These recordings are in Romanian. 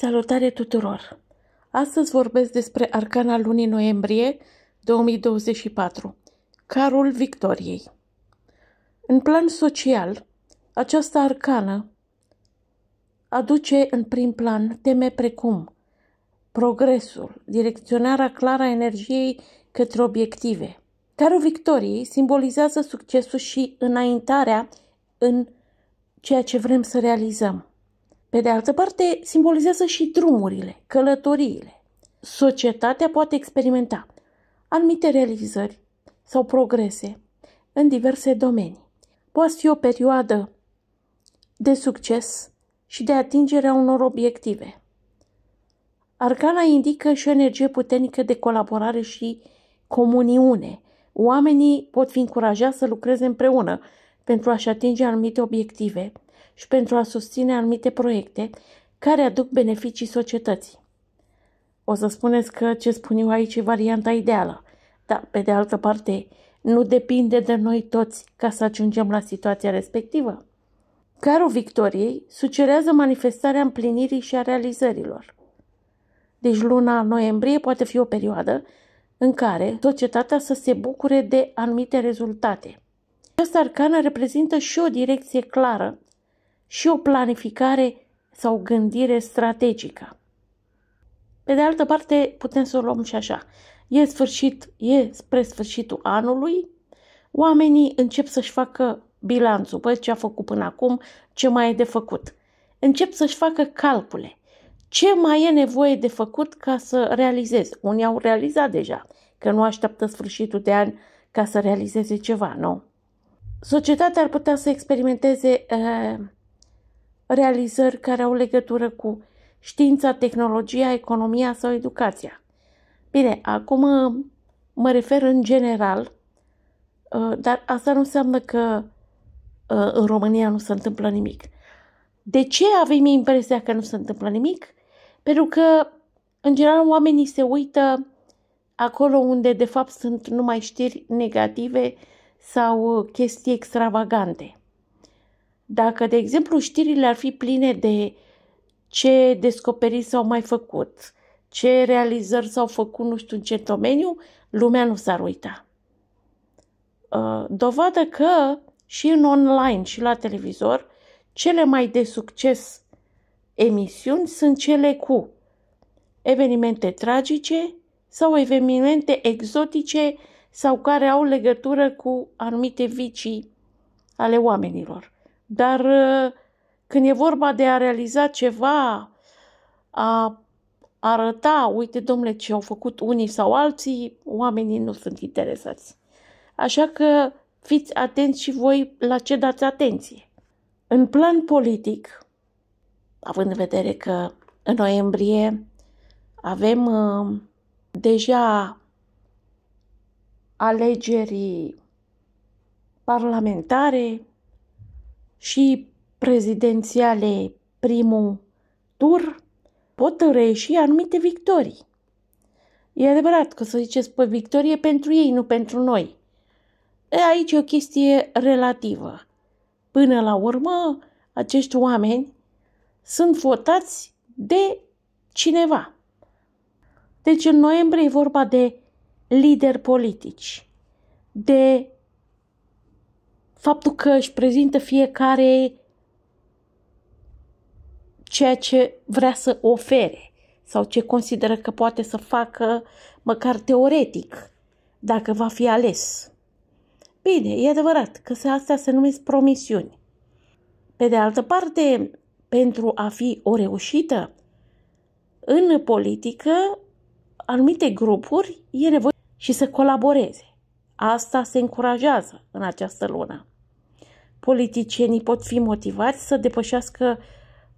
Salutare tuturor! Astăzi vorbesc despre arcana lunii noiembrie 2024, Carul Victoriei. În plan social, această arcană aduce în prim plan teme precum progresul, direcționarea clară a energiei către obiective. Carul Victoriei simbolizează succesul și înaintarea în ceea ce vrem să realizăm. Pe de altă parte, simbolizează și drumurile, călătoriile. Societatea poate experimenta anumite realizări sau progrese în diverse domenii. Poate fi o perioadă de succes și de atingerea unor obiective. Arcana indică și o energie puternică de colaborare și comuniune. Oamenii pot fi încurajați să lucreze împreună, pentru a-și atinge anumite obiective și pentru a susține anumite proiecte care aduc beneficii societății. O să spuneți că ce spun eu aici e varianta ideală, dar, pe de altă parte, nu depinde de noi toți ca să ajungem la situația respectivă. Carul Victoriei sugerează manifestarea împlinirii și a realizărilor. Deci luna noiembrie poate fi o perioadă în care societatea să se bucure de anumite rezultate – această arcană reprezintă și o direcție clară și o planificare sau gândire strategică. Pe de altă parte, putem să o luăm și așa. E sfârșit, e spre sfârșitul anului, oamenii încep să-și facă bilanțul, băi, ce a făcut până acum, ce mai e de făcut. Încep să-și facă calcule. Ce mai e nevoie de făcut ca să realizeze? Unii au realizat deja, că nu așteaptă sfârșitul de an ca să realizeze ceva, nu? societatea ar putea să experimenteze uh, realizări care au legătură cu știința, tehnologia, economia sau educația. Bine, acum uh, mă refer în general, uh, dar asta nu înseamnă că uh, în România nu se întâmplă nimic. De ce avem impresia că nu se întâmplă nimic? Pentru că, în general, oamenii se uită acolo unde, de fapt, sunt numai știri negative, uh, sau uh, chestii extravagante. Dacă, de exemplu, știrile ar fi pline de ce descoperiri s-au mai făcut, ce realizări s-au făcut nu știu în ce domeniu, lumea nu s-ar uita. Uh, dovadă că și în online și la televizor, cele mai de succes emisiuni sunt cele cu evenimente tragice sau evenimente exotice sau care au legătură cu anumite vicii ale oamenilor. Dar uh, când e vorba de a realiza ceva, a arăta, uite domnule ce au făcut unii sau alții, oamenii nu sunt interesați. Așa că fiți atenți și voi la ce dați atenție. În plan politic, având în vedere că în noiembrie avem uh, deja alegeri parlamentare și prezidențiale primul tur pot reieși anumite victorii. E adevărat că să ziceți pe victorie pentru ei, nu pentru noi. E, aici e o chestie relativă. Până la urmă, acești oameni sunt votați de cineva. Deci în noiembrie e vorba de lideri politici, de faptul că își prezintă fiecare ceea ce vrea să ofere sau ce consideră că poate să facă, măcar teoretic, dacă va fi ales. Bine, e adevărat că astea se numesc promisiuni. Pe de altă parte, pentru a fi o reușită, în politică, anumite grupuri e nevoie și să colaboreze. Asta se încurajează în această lună. Politicienii pot fi motivați să depășească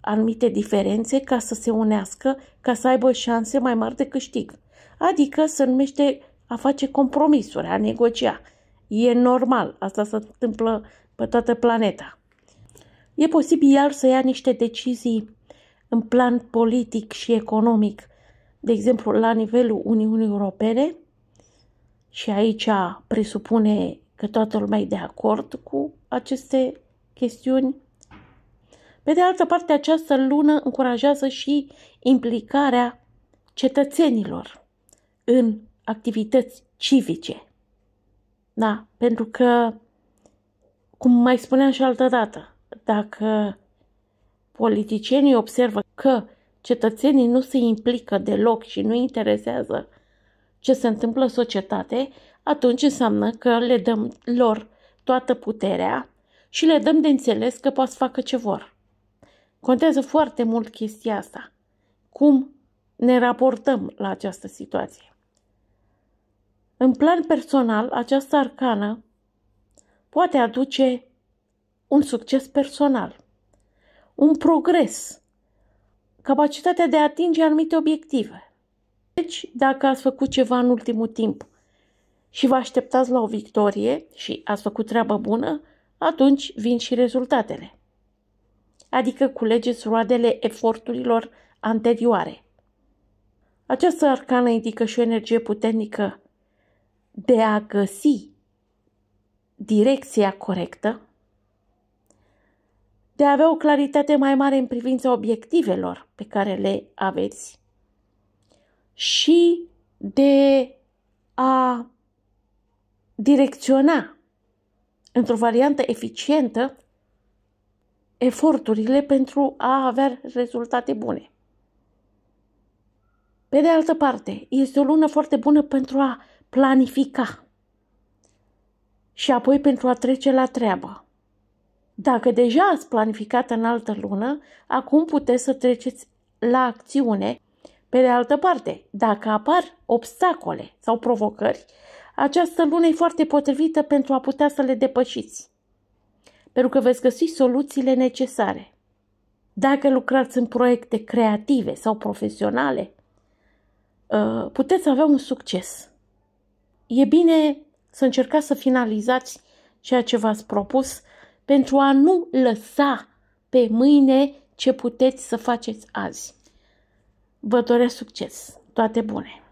anumite diferențe ca să se unească, ca să aibă șanse mai mari de câștig. Adică se numește a face compromisuri, a negocia. E normal, asta se întâmplă pe toată planeta. E posibil iar să ia niște decizii în plan politic și economic, de exemplu la nivelul Uniunii Europene, și aici presupune că toată lumea e de acord cu aceste chestiuni. Pe de altă parte, această lună încurajează și implicarea cetățenilor în activități civice. Da, pentru că, cum mai spuneam și altă dată, dacă politicienii observă că cetățenii nu se implică deloc și nu interesează ce se întâmplă în societate, atunci înseamnă că le dăm lor toată puterea și le dăm de înțeles că pot să facă ce vor. Contează foarte mult chestia asta. Cum ne raportăm la această situație. În plan personal, această arcană poate aduce un succes personal, un progres, capacitatea de a atinge anumite obiective, deci, dacă ați făcut ceva în ultimul timp și vă așteptați la o victorie și ați făcut treabă bună, atunci vin și rezultatele. Adică culegeți roadele eforturilor anterioare. Această arcană indică și o energie puternică de a găsi direcția corectă, de a avea o claritate mai mare în privința obiectivelor pe care le aveți și de a direcționa într-o variantă eficientă eforturile pentru a avea rezultate bune. Pe de altă parte, este o lună foarte bună pentru a planifica și apoi pentru a trece la treabă. Dacă deja ați planificat în altă lună, acum puteți să treceți la acțiune pe de altă parte, dacă apar obstacole sau provocări, această lună e foarte potrivită pentru a putea să le depășiți, pentru că veți găsi soluțiile necesare. Dacă lucrați în proiecte creative sau profesionale, uh, puteți avea un succes. E bine să încercați să finalizați ceea ce v-ați propus pentru a nu lăsa pe mâine ce puteți să faceți azi. Vă doresc succes! Toate bune!